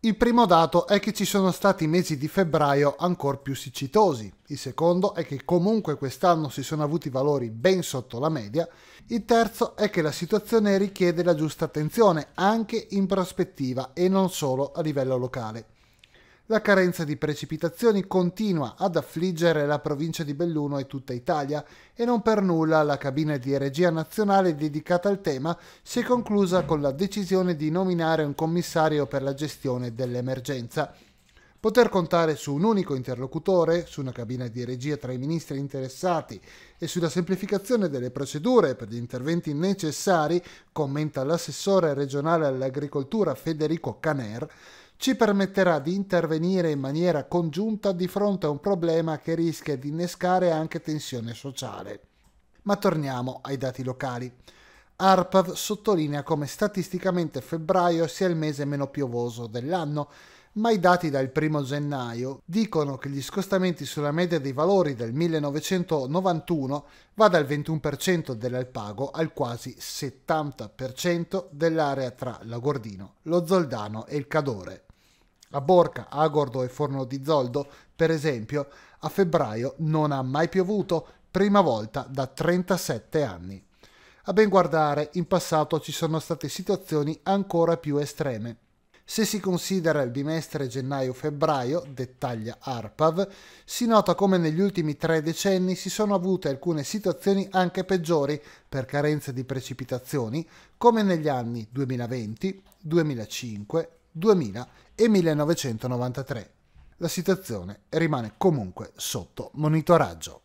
Il primo dato è che ci sono stati mesi di febbraio ancora più siccitosi, il secondo è che comunque quest'anno si sono avuti valori ben sotto la media, il terzo è che la situazione richiede la giusta attenzione anche in prospettiva e non solo a livello locale la carenza di precipitazioni continua ad affliggere la provincia di Belluno e tutta Italia e non per nulla la cabina di regia nazionale dedicata al tema si è conclusa con la decisione di nominare un commissario per la gestione dell'emergenza. Poter contare su un unico interlocutore, su una cabina di regia tra i ministri interessati e sulla semplificazione delle procedure per gli interventi necessari, commenta l'assessore regionale all'agricoltura Federico Caner, ci permetterà di intervenire in maniera congiunta di fronte a un problema che rischia di innescare anche tensione sociale. Ma torniamo ai dati locali. ARPAV sottolinea come statisticamente febbraio sia il mese meno piovoso dell'anno, ma i dati dal 1 gennaio dicono che gli scostamenti sulla media dei valori del 1991 va dal 21% dell'Alpago al quasi 70% dell'area tra Lagordino, lo Zoldano e il Cadore. A Borca, Agordo e Forno di Zoldo, per esempio, a febbraio non ha mai piovuto, prima volta da 37 anni. A ben guardare, in passato ci sono state situazioni ancora più estreme. Se si considera il bimestre gennaio-febbraio, dettaglia ARPAV, si nota come negli ultimi tre decenni si sono avute alcune situazioni anche peggiori per carenza di precipitazioni, come negli anni 2020, 2005, 2000 e 1993. La situazione rimane comunque sotto monitoraggio.